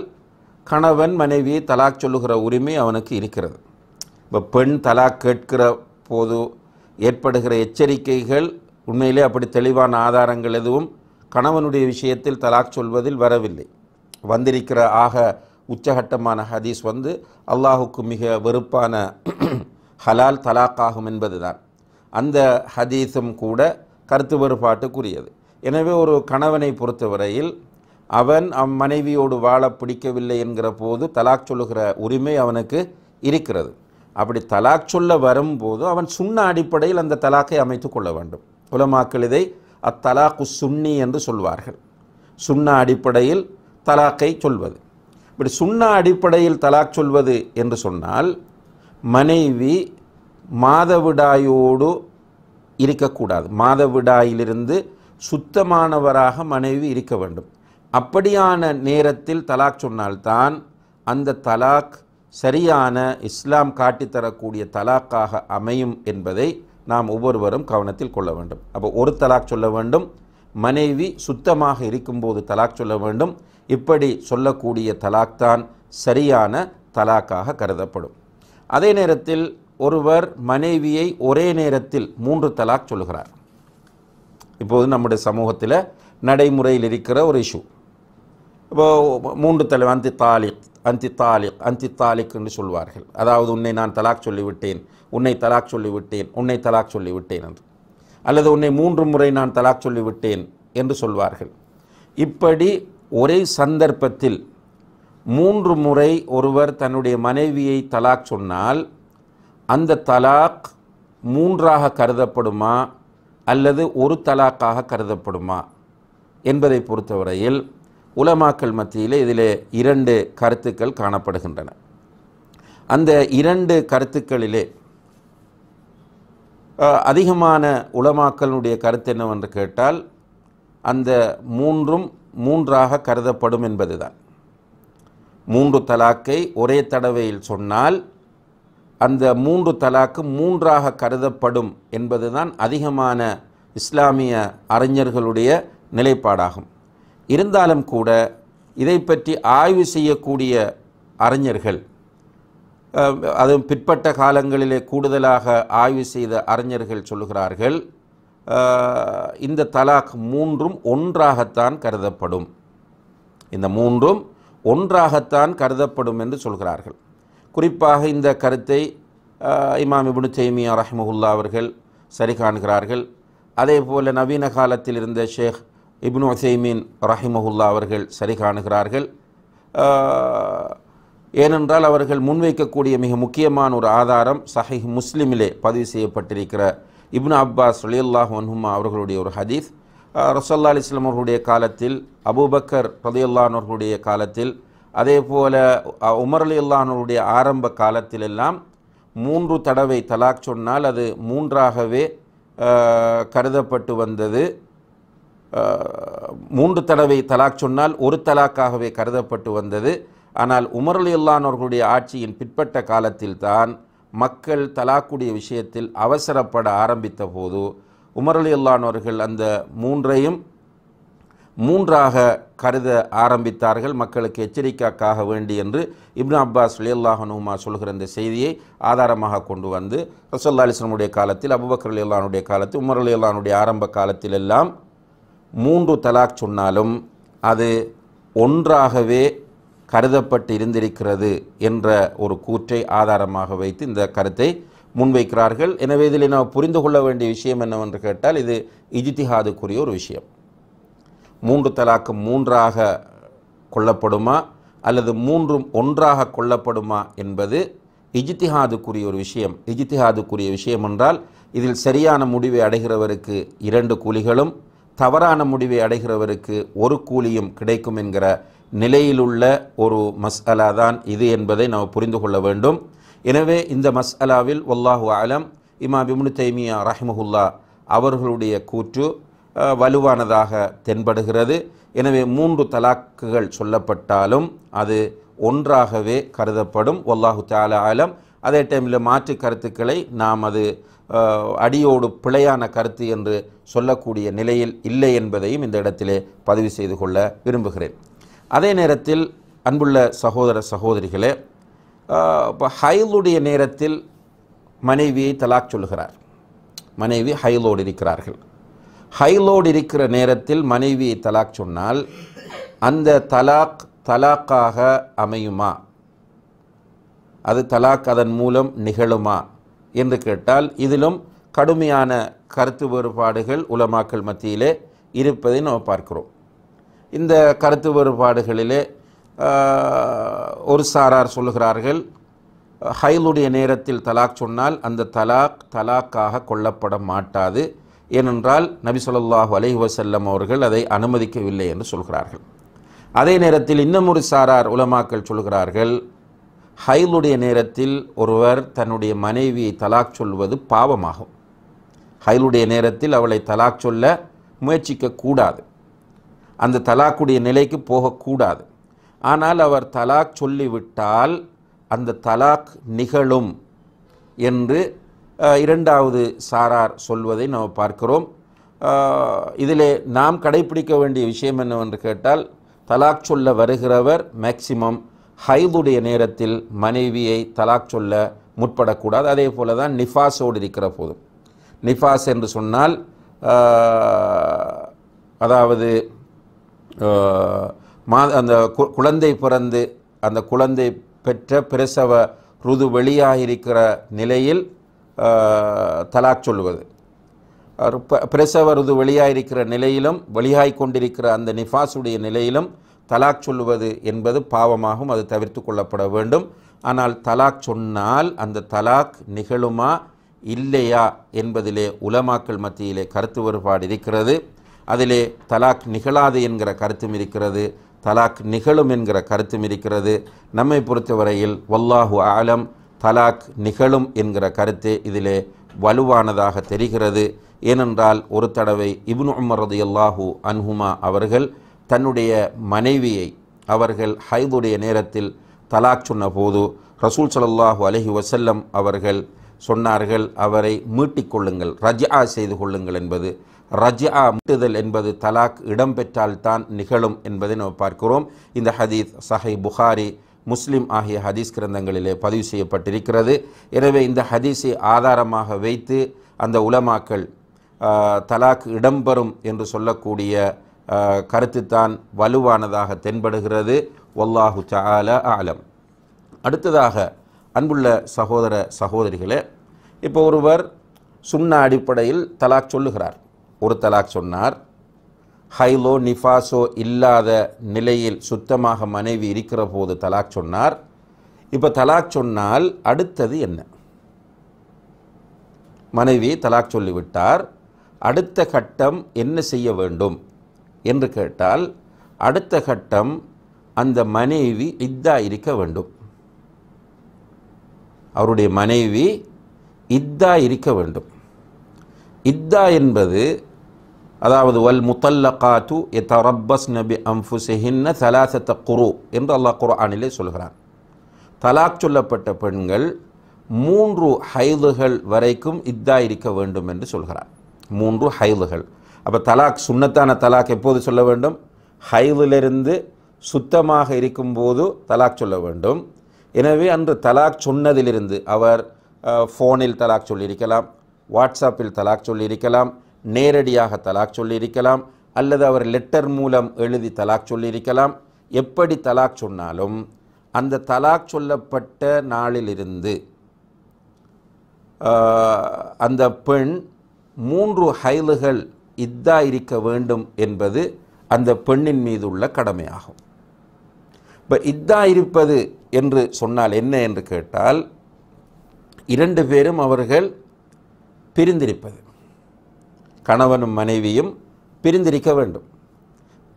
கணவன் மனைவியை தலாக் சொல்லுகிற உரிமை அவனுக்கு இருக்கிறது இப்போ பெண் தலாக் கேட்கிற போது ஏற்படுகிற எச்சரிக்கைகள் உண்மையிலே அப்படி தெளிவான ஆதாரங்கள் எதுவும் கணவனுடைய விஷயத்தில் தலாக் சொல்வதில் வரவில்லை வந்திருக்கிற ஆக உச்சகட்டமான ஹதீஸ் வந்து அல்லாஹுக்கு மிக வெறுப்பான ஹலால் தலாக்காகும் என்பது தான் அந்த ஹதீஸும் கூட கருத்து வேறுபாட்டுக்குரியது எனவே ஒரு கணவனை பொறுத்தவரையில் அவன் அம் மனைவியோடு வாழ பிடிக்கவில்லை என்கிற போது தலாக் சொல்லுகிற உரிமை அவனுக்கு இருக்கிறது அப்படி தலாக் சொல்ல வரும்போது அவன் சுண்ண அடிப்படையில் அந்த தலாக்கை அமைத்து கொள்ள வேண்டும் உலமாக்கள் இதை அத்தலாக்கு சுன்னி என்று சொல்வார்கள் சுண்ண அடிப்படையில் தலாக்கை சொல்வது இப்படி சுண்ணா அடிப்படையில் தலாக் சொல்வது என்று சொன்னால் மனைவி மாதவிடாயோடு இருக்கக்கூடாது மாதவிடாயிலிருந்து சுத்தமானவராக மனைவி இருக்க வேண்டும் அப்படியான நேரத்தில் தலாக் சொன்னால்தான் அந்த தலாக் சரியான இஸ்லாம் காட்டித்தரக்கூடிய தலாக்காக அமையும் என்பதை நாம் ஒவ்வொருவரும் கவனத்தில் கொள்ள வேண்டும் அப்போ ஒரு தலாக் சொல்ல வேண்டும் மனைவி சுத்தமாக இருக்கும்போது தலாக் சொல்ல வேண்டும் இப்படி சொல்லக்கூடிய தலாக் தான் சரியான தலாக்காக கருதப்படும் அதே நேரத்தில் ஒருவர் மனைவியை ஒரே நேரத்தில் மூன்று தலாக் சொல்கிறார் இப்போது நம்முடைய சமூகத்தில் நடைமுறையில் இருக்கிற ஒரு இஷ்யூ இப்போ மூன்று தலை அந்தி தாலிக் அந்தி தாலிக் அந்தி தாலிக் என்று சொல்வார்கள் அதாவது உன்னை நான் தலாக் சொல்லிவிட்டேன் உன்னை தலாக் சொல்லிவிட்டேன் உன்னை தலாக் சொல்லிவிட்டேன் என்று அல்லது உன்னை மூன்று முறை நான் தலாக் சொல்லிவிட்டேன் என்று சொல்வார்கள் இப்படி ஒரே சந்தர்ப்பத்தில் மூன்று முறை ஒருவர் தன்னுடைய மனைவியை தலாக் சொன்னால் அந்த தலாக் மூன்றாக கருதப்படுமா அல்லது ஒரு தலாக்காக கருதப்படுமா என்பதை பொறுத்தவரையில் உலமாக்கல் மத்தியில் இதில் இரண்டு கருத்துக்கள் காணப்படுகின்றன அந்த இரண்டு கருத்துக்களிலே அதிகமான உலமாக்களுடைய கருத்து என்னவென்று கேட்டால் அந்த மூன்றும் மூன்றாக கருதப்படும் என்பதுதான் மூன்று தலாக்கை ஒரே தடவையில் சொன்னால் அந்த மூன்று தலாக்கு மூன்றாக கருதப்படும் என்பதுதான் அதிகமான இஸ்லாமிய அறிஞர்களுடைய நிலைப்பாடாகும் இருந்தாலும் கூட இதை பற்றி ஆய்வு செய்யக்கூடிய அறிஞர்கள் அதுவும் பிற்பட்ட காலங்களிலே கூடுதலாக ஆய்வு செய்த அறிஞர்கள் சொல்கிறார்கள் இந்த தலாக் மூன்றும் ஒன்றாகத்தான் கருதப்படும் இந்த மூன்றும் ஒன்றாகத்தான் கருதப்படும் என்று சொல்கிறார்கள் குறிப்பாக இந்த கருத்தை இமாம் இபுனு தெய்மியா ரஹ்மஹுல்லா அவர்கள் சரி காண்கிறார்கள் அதே போல் நவீன காலத்தில் இருந்த ஷேக் இப்னு உசைமீன் ரஹிமஹுல்லா அவர்கள் சரி காணுகிறார்கள் ஏனென்றால் அவர்கள் முன்வைக்கக்கூடிய மிக முக்கியமான ஒரு ஆதாரம் சஹிஹ் முஸ்லிமிலே பதிவு செய்யப்பட்டிருக்கிற இப்னு அப்பாஸ் ரலியல்லாஹ் வன்ஹுமா அவர்களுடைய ஒரு ஹதீஸ் ரசல்லா அலிஸ்லாம் அவர்களுடைய காலத்தில் அபூபக்கர் ரதையுல்லானவர்களுடைய காலத்தில் அதே போல் உமர் அலி ஆரம்ப காலத்திலெல்லாம் மூன்று தடவை தலாக் சொன்னால் அது மூன்றாகவே கருதப்பட்டு வந்தது மூன்று தடவை தலாக் சொன்னால் ஒரு தலாக்காகவே கருதப்பட்டு வந்தது ஆனால் உமர் அலி ஆட்சியின் பிற்பட்ட காலத்தில்தான் மக்கள் தலாக்குடைய விஷயத்தில் அவசரப்பட ஆரம்பித்த போது உமரலி அல்லானவர்கள் அந்த மூன்றையும் மூன்றாக கருத ஆரம்பித்தார்கள் மக்களுக்கு எச்சரிக்கைக்காக வேண்டி என்று இப்னு அப்பாஸ் அலியல்லாஹனுமா சொல்கிற இந்த செய்தியை ஆதாரமாக கொண்டு வந்து ரசல்லா அலிஸ்லமுடைய காலத்தில் அபுபக்கர் அலியல்லானுடைய காலத்தில் உமர் அலியல்லானுடைய ஆரம்ப காலத்தில் எல்லாம் மூன்று தலாக் சொன்னாலும் அது ஒன்றாகவே கருதப்பட்டு இருந்திருக்கிறது என்ற ஒரு கூற்றை ஆதாரமாக வைத்து இந்த கருத்தை முன்வைக்கிறார்கள் எனவே இதில் நாம் புரிந்து கொள்ள வேண்டிய விஷயம் என்னவென்று கேட்டால் இது இஜித்திஹாதுக்குரிய ஒரு விஷயம் மூன்று தலாக்கு மூன்றாக கொல்லப்படுமா அல்லது மூன்றும் ஒன்றாக கொல்லப்படுமா என்பது இஜித்திஹாதுக்குரிய ஒரு விஷயம் இஜித்திஹாதுக்குரிய விஷயம் என்றால் இதில் சரியான முடிவை அடைகிறவருக்கு இரண்டு கூலிகளும் தவறான முடிவை அடைகிறவருக்கு ஒரு கூலியும் கிடைக்கும் என்கிற நிலையிலுள்ள ஒரு மஸ் அலா தான் இது என்பதை நாம் புரிந்து கொள்ள வேண்டும் எனவே இந்த மஸ் அலாவில் ஒல்லாஹு ஆலம் இமா இம்னு தைமியா ரஹிமஹுல்லா அவர்களுடைய கூற்று வலுவானதாக தென்படுகிறது எனவே மூன்று தலாக்குகள் சொல்லப்பட்டாலும் அது ஒன்றாகவே கருதப்படும் ஒல்லாஹு தாலா ஆலம் அதே டைமில் மாற்று கருத்துக்களை நாம் அது அடியோடு பிழையான கருத்து என்று சொல்லக்கூடிய நிலையில் இல்லை என்பதையும் இந்த இடத்திலே பதிவு செய்து கொள்ள விரும்புகிறேன் அதே நேரத்தில் அன்புள்ள சகோதர சகோதரிகளே இப்போ ஹைலுடைய நேரத்தில் மனைவியை தலாக் சொல்லுகிறார் மனைவி ஹைலோடு இருக்கிறார்கள் ஹைலோடு இருக்கிற நேரத்தில் மனைவியை தலாக் சொன்னால் அந்த தலாக் தலாக்காக அமையுமா அது தலாக் அதன் மூலம் நிகழுமா என்று கேட்டால் இதிலும் கடுமையான கருத்து வேறுபாடுகள் உலமாக்கல் மத்தியிலே இருப்பதை நாம் பார்க்கிறோம் இந்த கருத்து வேறுபாடுகளிலே ஒரு சாரார் சொல்லுகிறார்கள் ஹைலுடைய நேரத்தில் தலாக் சொன்னால் அந்த தலாக் தலாக்காக கொல்லப்பட மாட்டாது ஏனென்றால் நபி சொல்லாஹு அலஹி வசல்லம் அவர்கள் அதை அனுமதிக்கவில்லை என்று சொல்கிறார்கள் அதே நேரத்தில் இன்னும் ஒரு சாரார் உலமாக்கள் சொல்கிறார்கள் ஹைலுடைய நேரத்தில் ஒருவர் தன்னுடைய மனைவியை தலாக் சொல்வது பாவமாகும் ஹைலுடைய நேரத்தில் அவளை தலாக் சொல்ல முயற்சிக்கக்கூடாது அந்த தலாக்குடைய நிலைக்கு போகக்கூடாது ஆனால் அவர் தலாக் சொல்லிவிட்டால் அந்த தலாக் நிகழும் என்று இரண்டாவது சாரார் சொல்வதை நாம் பார்க்கிறோம் இதிலே நாம் கடைபிடிக்க வேண்டிய விஷயம் என்னவென்று கேட்டால் தலாக் சொல்ல வருகிறவர் மேக்சிமம் ஹைதுடைய நேரத்தில் மனைவியை தலாக் சொல்ல முற்படக்கூடாது அதே போல தான் நிஃபாஸோடு இருக்கிற போதும் நிஃபாஸ் என்று சொன்னால் அதாவது மா அந்த குழந்தை பிறந்து அந்த குழந்தை பெற்ற பிரசவ ருது வெளியாக இருக்கிற நிலையில் தலாக் சொல்லுவது பிரசவ ருது வெளியாக இருக்கிற நிலையிலும் வெளியாய் கொண்டிருக்கிற அந்த நிஃபாஸுடைய நிலையிலும் தலாக் சொல்லுவது என்பது பாவமாகும் அது தவிர்த்து கொள்ளப்பட வேண்டும் ஆனால் தலாக் சொன்னால் அந்த தலாக் நிகழுமா இல்லையா என்பதிலே உலமாக்கள் மத்தியிலே கருத்து வேறுபாடு இருக்கிறது அதிலே தலாக் நிகழாது என்கிற கருத்தும் இருக்கிறது தலாக் நிகழும் என்கிற கருத்தும் இருக்கிறது நம்மை பொறுத்தவரையில் வல்லாஹு ஆலம் தலாக் நிகழும் என்கிற கருத்து இதிலே வலுவானதாக தெரிகிறது ஏனென்றால் ஒரு தடவை இப்னு அம்மரது அல்லாஹூ அன்ஹுமா அவர்கள் தன்னுடைய மனைவியை அவர்கள் ஹைதுடைய நேரத்தில் தலாக் சொன்னபோது ரசூல் சலல்லாஹு அலஹி வசல்லம் அவர்கள் சொன்னார்கள் அவரை மீட்டிக்கொள்ளுங்கள் ரஜா செய்து கொள்ளுங்கள் என்பது ரஜா முட்டுதல் என்பது தலாக் இடம்பெற்றால் தான் நிகழும் என்பதை நாம் பார்க்கிறோம் இந்த ஹதீஸ் சஹை புகாரி முஸ்லிம் ஆகிய ஹதீஸ் கிரந்தங்களிலே பதிவு செய்யப்பட்டிருக்கிறது எனவே இந்த ஹதீஸை ஆதாரமாக வைத்து அந்த உலமாக்கள் தலாக் இடம்பெறும் என்று சொல்லக்கூடிய கருத்து தான் வலுவானதாக தென்படுகிறது ஒல்லாஹு சால ஆலம் அடுத்ததாக அன்புள்ள சகோதர சகோதரிகளே இப்போ ஒருவர் சுண்ண அடிப்படையில் தலாக் சொல்லுகிறார் ஒரு தலாக் சொன்னார் ஹைலோ நிஃபாஸோ இல்லாத நிலையில் சுத்தமாக மனைவி இருக்கிற போது தலாக் சொன்னார் இப்போ தலாக் சொன்னால் அடுத்தது என்ன மனைவி தலாக் சொல்லிவிட்டார் அடுத்த கட்டம் என்ன செய்ய வேண்டும் என்று கேட்டால் அடுத்த கட்டம் அந்த மனைவி இத்தா இருக்க வேண்டும் அவருடைய மனைவி இத்தா இருக்க வேண்டும் இத்தா என்பது அதாவது வல் முத்தல்லகாத்து எத்த ரப்பஸ் நபி அம்புசெஹின்ன தலாசத்த குரு என்று அல்லாஹ் ஆனிலே சொல்கிறான் தலாக் சொல்லப்பட்ட பெண்கள் மூன்று ஹைதுகள் வரைக்கும் இத்தா இருக்க வேண்டும் என்று சொல்கிறார் மூன்று ஹைதுகள் அப்போ தலாக் சுண்ணத்தான தலாக் எப்போது சொல்ல வேண்டும் ஹைதிலிருந்து சுத்தமாக இருக்கும்போது தலாக் சொல்ல வேண்டும் எனவே அன்று தலாக் சொன்னதிலிருந்து அவர் ஃபோனில் தலாக் சொல்லியிருக்கலாம் வாட்ஸ்அப்பில் தலாக் சொல்லியிருக்கலாம் நேரடியாக தலாக் சொல்லியிருக்கலாம் அல்லது அவர் லெட்டர் மூலம் எழுதி தலாக் சொல்லியிருக்கலாம் எப்படி தலாக் சொன்னாலும் அந்த தலாக் சொல்லப்பட்ட நாளிலிருந்து அந்த பெண் மூன்று ஹைலுகள் இத்தா இருக்க வேண்டும் என்பது அந்த பெண்ணின் மீது உள்ள கடமையாகும் இப்போ இத்தா இருப்பது என்று சொன்னால் என்ன என்று கேட்டால் இரண்டு பேரும் அவர்கள் பிரிந்திருப்பது கணவனும் மனைவியும் பிரிந்திருக்க வேண்டும்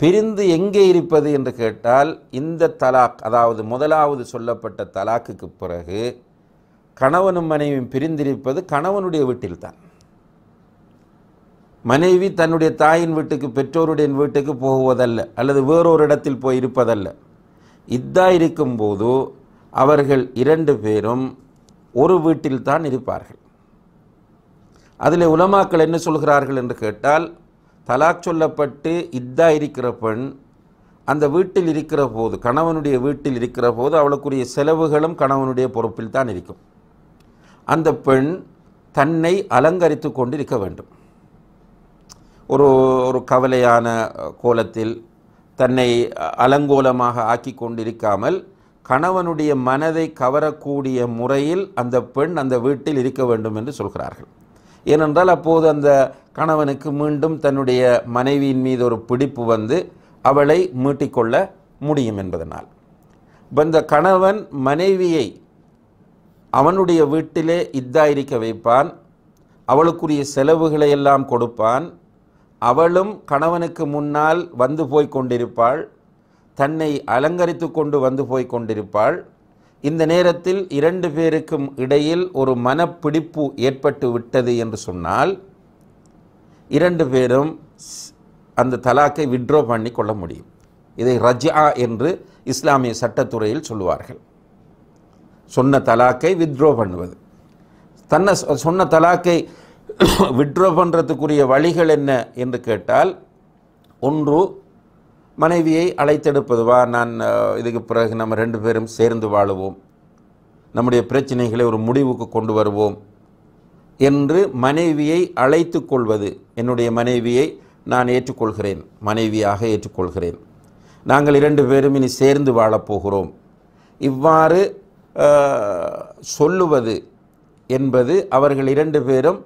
பிரிந்து எங்கே இருப்பது என்று கேட்டால் இந்த தலாக் அதாவது முதலாவது சொல்லப்பட்ட தலாக்குக்கு பிறகு கணவனும் மனைவியும் பிரிந்திருப்பது கணவனுடைய வீட்டில்தான் மனைவி தன்னுடைய தாயின் வீட்டுக்கு பெற்றோருடைய வீட்டுக்கு போகுவதல்ல அல்லது வேறொரு இடத்தில் போய் இருப்பதல்ல இதா இருக்கும்போது அவர்கள் இரண்டு பேரும் ஒரு வீட்டில்தான் இருப்பார்கள் அதில் உலமாக்கள் என்ன சொல்கிறார்கள் என்று கேட்டால் தலாக் சொல்லப்பட்டு இத்தா இருக்கிற பெண் அந்த வீட்டில் இருக்கிற போது கணவனுடைய வீட்டில் இருக்கிற போது அவளுக்குரிய செலவுகளும் கணவனுடைய பொறுப்பில் தான் இருக்கும் அந்த பெண் தன்னை அலங்கரித்து கொண்டு இருக்க வேண்டும் ஒரு ஒரு கவலையான கோலத்தில் தன்னை அலங்கோலமாக ஆக்கி கொண்டிருக்காமல் கணவனுடைய மனதை கவரக்கூடிய முறையில் அந்த பெண் அந்த வீட்டில் இருக்க வேண்டும் என்று சொல்கிறார்கள் ஏனென்றால் அப்போது அந்த கணவனுக்கு மீண்டும் தன்னுடைய மனைவியின் மீது ஒரு பிடிப்பு வந்து அவளை மீட்டிக்கொள்ள முடியும் என்பதனால் இப்போ இந்த கணவன் மனைவியை அவனுடைய வீட்டிலே இத்தாயிருக்க வைப்பான் அவளுக்குரிய செலவுகளை எல்லாம் கொடுப்பான் அவளும் கணவனுக்கு முன்னால் வந்து போய் கொண்டிருப்பாள் தன்னை அலங்கரித்து கொண்டு வந்து போய் கொண்டிருப்பாள் இந்த நேரத்தில் இரண்டு பேருக்கும் இடையில் ஒரு மனப்பிடிப்பு ஏற்பட்டு விட்டது என்று சொன்னால் இரண்டு பேரும் அந்த தலாக்கை விட்ரோ பண்ணி கொள்ள முடியும் இதை ரஜா என்று இஸ்லாமிய சட்டத்துறையில் சொல்லுவார்கள் சொன்ன தலாக்கை வித்ரோ பண்ணுவது தன்னை சொன்ன தலாக்கை விட்ரோ பண்ணுறதுக்குரிய வழிகள் என்ன என்று கேட்டால் ஒன்று மனைவியை அழைத்தெடுப்பது வா நான் இதுக்கு பிறகு நம்ம ரெண்டு பேரும் சேர்ந்து வாழுவோம் நம்முடைய பிரச்சனைகளை ஒரு முடிவுக்கு கொண்டு வருவோம் என்று மனைவியை அழைத்து கொள்வது என்னுடைய மனைவியை நான் ஏற்றுக்கொள்கிறேன் மனைவியாக ஏற்றுக்கொள்கிறேன் நாங்கள் இரண்டு பேரும் இனி சேர்ந்து வாழப்போகிறோம் இவ்வாறு சொல்லுவது என்பது அவர்கள் இரண்டு பேரும்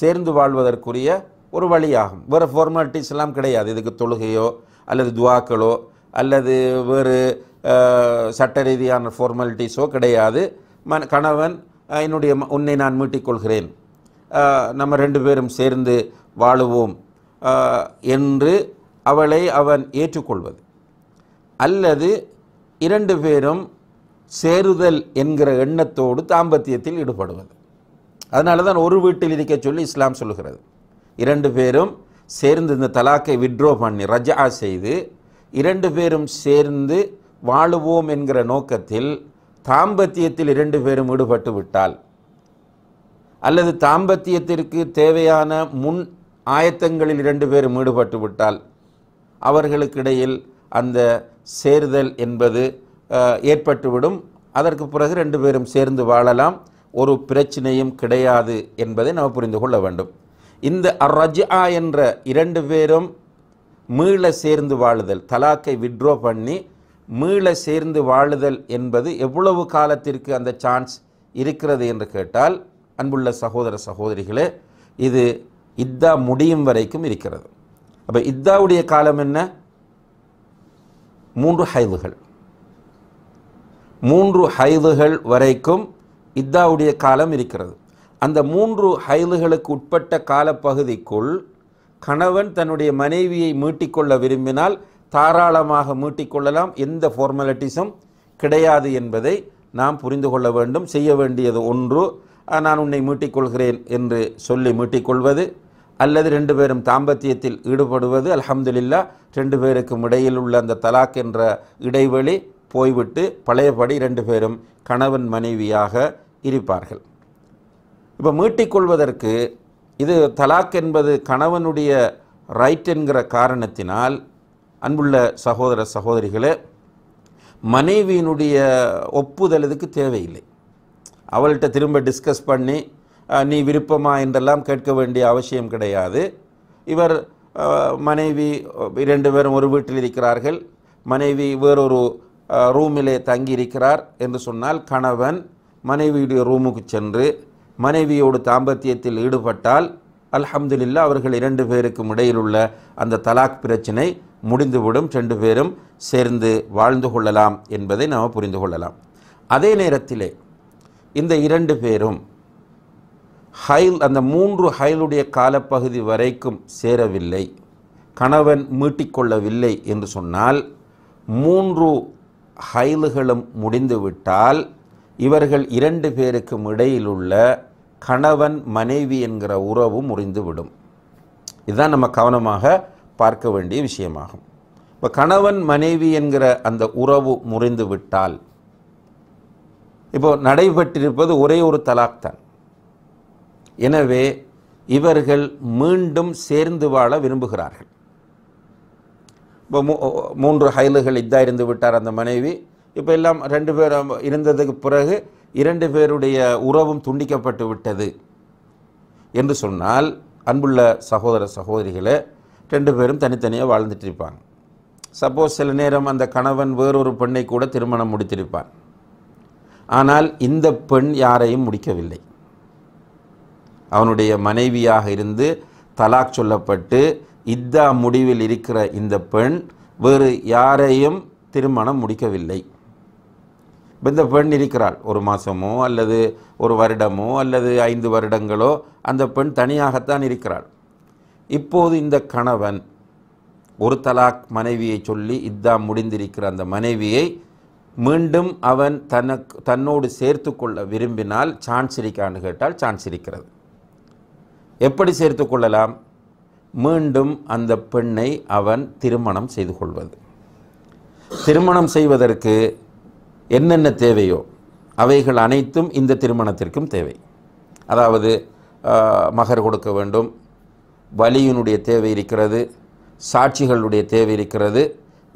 சேர்ந்து வாழ்வதற்குரிய ஒரு வழியாகும் வேறு ஃபார்மாலிட்டிஸ் எல்லாம் கிடையாது இதுக்கு தொழுகையோ அல்லது துவாக்களோ அல்லது வேறு சட்ட ரீதியான ஃபார்மாலிட்டிஸோ கிடையாது ம கணவன் என்னுடைய உன்னை நான் மீட்டிக்கொள்கிறேன் நம்ம ரெண்டு பேரும் சேர்ந்து வாழுவோம் என்று அவளை அவன் ஏற்றுக்கொள்வது அல்லது இரண்டு பேரும் சேருதல் என்கிற எண்ணத்தோடு தாம்பத்தியத்தில் ஈடுபடுவது அதனால தான் ஒரு வீட்டில் இருக்க சொல்லி இஸ்லாம் சொல்கிறது இரண்டு பேரும் சேர்ந்து இந்த தலாக்கை விட்ரோ பண்ணி ரஜா செய்து இரண்டு பேரும் சேர்ந்து வாழுவோம் என்கிற நோக்கத்தில் தாம்பத்தியத்தில் இரண்டு பேரும் ஈடுபட்டு விட்டால் அல்லது தாம்பத்தியத்திற்கு தேவையான முன் ஆயத்தங்களில் இரண்டு பேரும் ஈடுபட்டு விட்டால் அவர்களுக்கிடையில் அந்த சேர்தல் என்பது ஏற்பட்டுவிடும் அதற்கு பிறகு ரெண்டு பேரும் சேர்ந்து வாழலாம் ஒரு பிரச்சனையும் கிடையாது என்பதை நாம் புரிந்து கொள்ள வேண்டும் இந்த அர்ரஜா என்ற இரண்டு பேரும் மீள சேர்ந்து வாழுதல் தலாக்கை விட்ரோ பண்ணி மீள சேர்ந்து வாழுதல் என்பது எவ்வளவு காலத்திற்கு அந்த சான்ஸ் இருக்கிறது என்று கேட்டால் அன்புள்ள சகோதர சகோதரிகளே இது இத்தா முடியும் வரைக்கும் இருக்கிறது அப்போ இத்தாவுடைய காலம் என்ன மூன்று ஹைதுகள் மூன்று ஹைதுகள் வரைக்கும் இத்தாவுடைய காலம் இருக்கிறது அந்த மூன்று ஹைலுகளுக்கு உட்பட்ட காலப்பகுதிக்குள் கணவன் தன்னுடைய மனைவியை மீட்டிக்கொள்ள விரும்பினால் தாராளமாக மீட்டிக்கொள்ளலாம் எந்த ஃபார்மாலிட்டிஸும் கிடையாது என்பதை நாம் புரிந்து கொள்ள வேண்டும் செய்ய வேண்டியது ஒன்று நான் உன்னை மீட்டிக்கொள்கிறேன் என்று சொல்லி மீட்டிக்கொள்வது அல்லது ரெண்டு பேரும் தாம்பத்தியத்தில் ஈடுபடுவது அலமதுல்லா ரெண்டு பேருக்கும் இடையில் உள்ள அந்த தலாக் என்ற இடைவெளி போய்விட்டு பழையபடி ரெண்டு பேரும் கணவன் மனைவியாக இருப்பார்கள் இப்போ மீட்டிக்கொள்வதற்கு இது தலாக் என்பது கணவனுடைய ரைட் என்கிற காரணத்தினால் அன்புள்ள சகோதர சகோதரிகளே மனைவியினுடைய ஒப்புதல் இதுக்கு தேவையில்லை அவள்கிட்ட திரும்ப டிஸ்கஸ் பண்ணி நீ விருப்பமா என்றெல்லாம் கேட்க வேண்டிய அவசியம் கிடையாது இவர் மனைவி இரண்டு பேரும் ஒரு வீட்டில் இருக்கிறார்கள் மனைவி வேறொரு ரூமிலே தங்கி இருக்கிறார் என்று சொன்னால் கணவன் மனைவியுடைய ரூமுக்கு சென்று மனைவியோடு தாம்பத்தியத்தில் ஈடுபட்டால் அல்ஹம்துலில்லா அவர்கள் இரண்டு பேருக்கும் இடையில் உள்ள அந்த தலாக் பிரச்சினை முடிந்துவிடும் ரெண்டு பேரும் சேர்ந்து வாழ்ந்து கொள்ளலாம் என்பதை நாம் புரிந்து கொள்ளலாம் அதே நேரத்திலே இந்த இரண்டு பேரும் ஹைல் அந்த மூன்று ஹைலுடைய காலப்பகுதி வரைக்கும் சேரவில்லை கணவன் மீட்டிக்கொள்ளவில்லை என்று சொன்னால் மூன்று ஹைலுகளும் முடிந்துவிட்டால் இவர்கள் இரண்டு பேருக்கும் இடையிலுள்ள கணவன் மனைவி என்கிற உறவு முறிந்துவிடும் இதுதான் நம்ம கவனமாக பார்க்க வேண்டிய விஷயமாகும் இப்போ கணவன் மனைவி என்கிற அந்த உறவு முறிந்து விட்டால் இப்போ நடைபெற்றிருப்பது ஒரே ஒரு தலாக் தான் எனவே இவர்கள் மீண்டும் சேர்ந்து வாழ விரும்புகிறார்கள் இப்போ மூன்று ஹைலுகள் இதாக இருந்து விட்டார் அந்த மனைவி இப்போ எல்லாம் ரெண்டு பேரும் இருந்ததுக்கு பிறகு இரண்டு பேருடைய உறவும் துண்டிக்கப்பட்டு விட்டது என்று சொன்னால் அன்புள்ள சகோதர சகோதரிகளை ரெண்டு பேரும் தனித்தனியாக வாழ்ந்துட்டு இருப்பாங்க சப்போஸ் சில நேரம் அந்த கணவன் வேறொரு பெண்ணை கூட திருமணம் முடித்திருப்பான் ஆனால் இந்த பெண் யாரையும் முடிக்கவில்லை அவனுடைய மனைவியாக இருந்து தலாக் சொல்லப்பட்டு இத்தா முடிவில் இருக்கிற இந்த பெண் வேறு யாரையும் திருமணம் முடிக்கவில்லை இந்த பெண் இருக்கிறாள் ஒரு மாதமோ அல்லது ஒரு வருடமோ அல்லது ஐந்து வருடங்களோ அந்த பெண் தனியாகத்தான் இருக்கிறாள் இப்போது இந்த கணவன் ஒரு தலாக் மனைவியை சொல்லி இதான் முடிந்திருக்கிற அந்த மனைவியை மீண்டும் அவன் தனக்கு தன்னோடு சேர்த்து கொள்ள விரும்பினால் சான்ஸ் இருக்கான்னு கேட்டால் சான்ஸ் இருக்கிறது எப்படி சேர்த்து கொள்ளலாம் மீண்டும் அந்த பெண்ணை அவன் திருமணம் செய்து கொள்வது திருமணம் செய்வதற்கு என்னென்ன தேவையோ அவைகள் அனைத்தும் இந்த திருமணத்திற்கும் தேவை அதாவது மகர் கொடுக்க வேண்டும் வலியினுடைய தேவை இருக்கிறது சாட்சிகளுடைய தேவை இருக்கிறது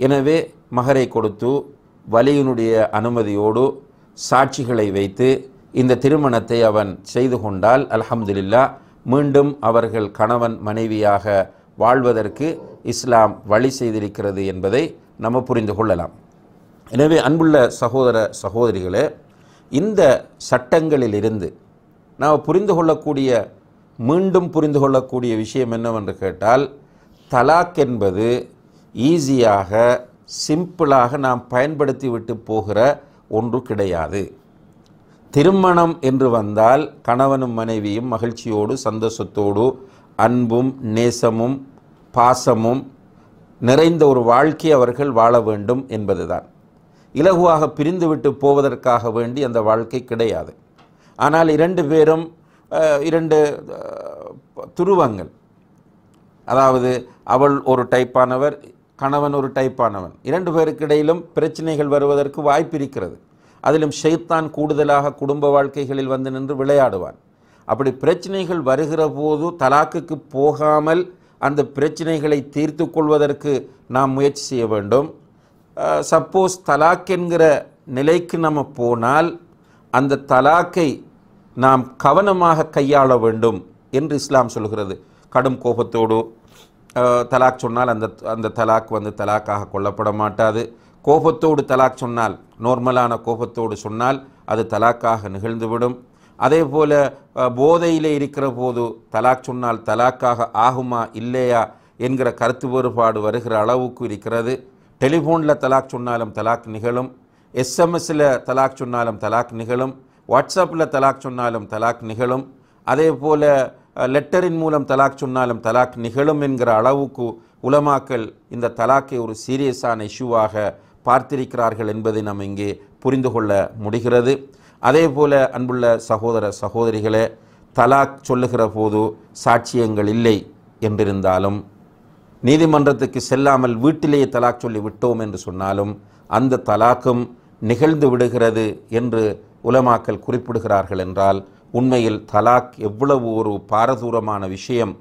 எனவே மகரை கொடுத்து வலியினுடைய அனுமதியோடு சாட்சிகளை வைத்து இந்த திருமணத்தை அவன் செய்து கொண்டால் அலமதுல்லா மீண்டும் அவர்கள் கணவன் மனைவியாக வாழ்வதற்கு இஸ்லாம் வழி செய்திருக்கிறது என்பதை நம்ம புரிந்து கொள்ளலாம் எனவே அன்புள்ள சகோதர சகோதரிகளே இந்த சட்டங்களில் இருந்து நாம் புரிந்து கொள்ளக்கூடிய மீண்டும் புரிந்து கொள்ளக்கூடிய விஷயம் என்னவென்று கேட்டால் தலாக் என்பது ஈஸியாக சிம்பிளாக நாம் பயன்படுத்தி விட்டு போகிற ஒன்று கிடையாது திருமணம் என்று வந்தால் கணவனும் மனைவியும் மகிழ்ச்சியோடு சந்தோஷத்தோடு அன்பும் நேசமும் பாசமும் நிறைந்த ஒரு வாழ்க்கை அவர்கள் வாழ வேண்டும் என்பதுதான் இலகுவாக பிரிந்துவிட்டு போவதற்காக வேண்டி அந்த வாழ்க்கை கிடையாது ஆனால் இரண்டு பேரும் இரண்டு துருவங்கள் அதாவது அவள் ஒரு டைப்பானவர் கணவன் ஒரு டைப்பானவன் இரண்டு பேருக்கிடையிலும் பிரச்சனைகள் வருவதற்கு வாய்ப்பு இருக்கிறது அதிலும் ஷெய்தான் கூடுதலாக குடும்ப வாழ்க்கைகளில் வந்து நின்று விளையாடுவான் அப்படி பிரச்சனைகள் வருகிற போது தலாக்குக்கு போகாமல் அந்த பிரச்சனைகளை தீர்த்து கொள்வதற்கு நாம் முயற்சி செய்ய வேண்டும் சப்போஸ் தலாக் என்கிற நிலைக்கு நம்ம போனால் அந்த தலாக்கை நாம் கவனமாக கையாள வேண்டும் என்று இஸ்லாம் சொல்கிறது கடும் கோபத்தோடு தலாக் சொன்னால் அந்த அந்த தலாக் வந்து தலாக்காக கொல்லப்பட மாட்டாது கோபத்தோடு தலாக் சொன்னால் நார்மலான கோபத்தோடு சொன்னால் அது தலாக்காக நிகழ்ந்துவிடும் அதே போல் போதையில் இருக்கிற போது தலாக் சொன்னால் தலாக்காக ஆகுமா இல்லையா என்கிற கருத்து வேறுபாடு வருகிற அளவுக்கு இருக்கிறது டெலிஃபோனில் தலாக் சொன்னாலும் தலாக் நிகழும் எஸ்எம்எஸில் தலாக் சொன்னாலும் தலாக் நிகழும் வாட்ஸ்அப்பில் தலாக் சொன்னாலும் தலாக் நிகழும் அதே போல் லெட்டரின் மூலம் தலாக் சொன்னாலும் தலாக் நிகழும் என்கிற அளவுக்கு உலமாக்கல் இந்த தலாக்கை ஒரு சீரியஸான இஷ்யூவாக பார்த்திருக்கிறார்கள் என்பதை நாம் இங்கே புரிந்து கொள்ள முடிகிறது அதே போல் அன்புள்ள சகோதர சகோதரிகளை தலாக் சொல்லுகிற போது சாட்சியங்கள் இல்லை என்றிருந்தாலும் நீதிமன்றத்துக்கு செல்லாமல் வீட்டிலேயே தலாக் சொல்லி விட்டோம் என்று சொன்னாலும் அந்த தலாக்கும் நிகழ்ந்து விடுகிறது என்று உலமாக்கல் குறிப்பிடுகிறார்கள் என்றால் உண்மையில் தலாக் எவ்வளவு ஒரு பாரதூரமான விஷயம்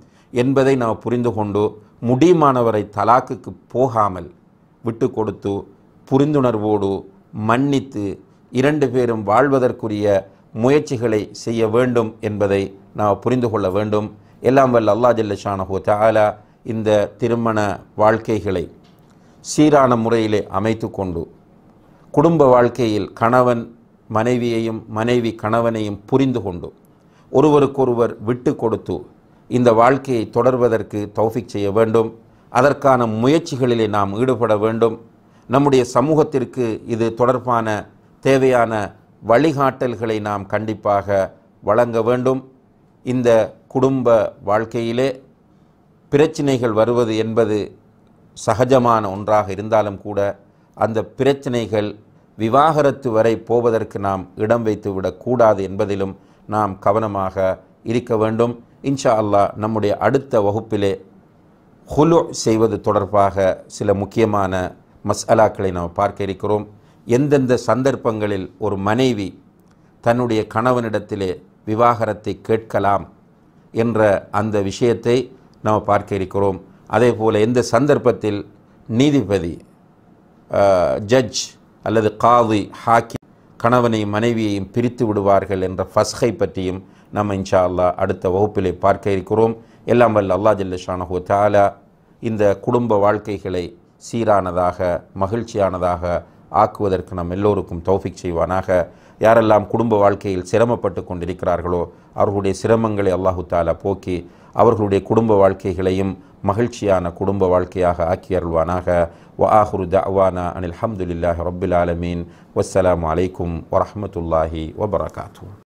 என்பதை நாம் புரிந்து கொண்டு முடியுமானவரை தலாக்குக்கு போகாமல் விட்டு கொடுத்து புரிந்துணர்வோடு மன்னித்து இரண்டு பேரும் வாழ்வதற்குரிய முயற்சிகளை செய்ய வேண்டும் என்பதை நாம் புரிந்து கொள்ள வேண்டும் எல்லாம் வல்ல அல்லா ஜல்லஷானஹோ தாலா இந்த திருமண வாழ்க்கைகளை சீரான முறையிலே அமைத்து கொண்டு குடும்ப வாழ்க்கையில் கணவன் மனைவியையும் மனைவி கணவனையும் புரிந்து கொண்டு ஒருவருக்கொருவர் விட்டு கொடுத்து இந்த வாழ்க்கையை தொடர்வதற்கு தௌஃபிக் செய்ய வேண்டும் அதற்கான முயற்சிகளிலே நாம் ஈடுபட வேண்டும் நம்முடைய சமூகத்திற்கு இது தொடர்பான தேவையான வழிகாட்டல்களை நாம் கண்டிப்பாக வழங்க வேண்டும் இந்த குடும்ப வாழ்க்கையிலே பிரச்சனைகள் வருவது என்பது சகஜமான ஒன்றாக இருந்தாலும் கூட அந்த பிரச்சனைகள் விவாகரத்து வரை போவதற்கு நாம் இடம் வைத்து விடக்கூடாது என்பதிலும் நாம் கவனமாக இருக்க வேண்டும் இன்ஷா அல்லாஹ் நம்முடைய அடுத்த வகுப்பிலே ஹுலு செய்வது தொடர்பாக சில முக்கியமான மசாலாக்களை நாம் பார்க்க இருக்கிறோம் எந்தெந்த சந்தர்ப்பங்களில் ஒரு மனைவி தன்னுடைய கணவனிடத்திலே விவாகரத்தை கேட்கலாம் என்ற அந்த விஷயத்தை நாம் பார்க்க இருக்கிறோம் அதே போல் எந்த சந்தர்ப்பத்தில் நீதிபதி ஜட்ஜ் அல்லது காவி ஹாக்கி கணவனையும் மனைவியையும் பிரித்து விடுவார்கள் என்ற ஃபஸ்கை பற்றியும் நம்ம இன்ஷா அல்லா அடுத்த வகுப்பிலே பார்க்க இருக்கிறோம் எல்லாம் வல்ல அல்லா ஜல்லஷானஹோ தாலா இந்த குடும்ப வாழ்க்கைகளை சீரானதாக மகிழ்ச்சியானதாக ஆக்குவதற்கு நம் எல்லோருக்கும் தௌஃபிக் செய்வானாக யாரெல்லாம் குடும்ப வாழ்க்கையில் சிரமப்பட்டு கொண்டிருக்கிறார்களோ அவர்களுடைய சிரமங்களை அல்லாஹு தாலா போக்கி அவர்களுடைய குடும்ப வாழ்க்கைகளையும் மகிழ்ச்சியான குடும்ப வாழ்க்கையாக ஆக்கி அருள்வானாக வ ஆஹுரு தவானா அனில் ஹம்துலில்லாஹ் ரபுல் ஆலமீன் வஸ்ஸலாம் அலைக்கும் வரமத்துல்லாஹி வபரகாத்தூ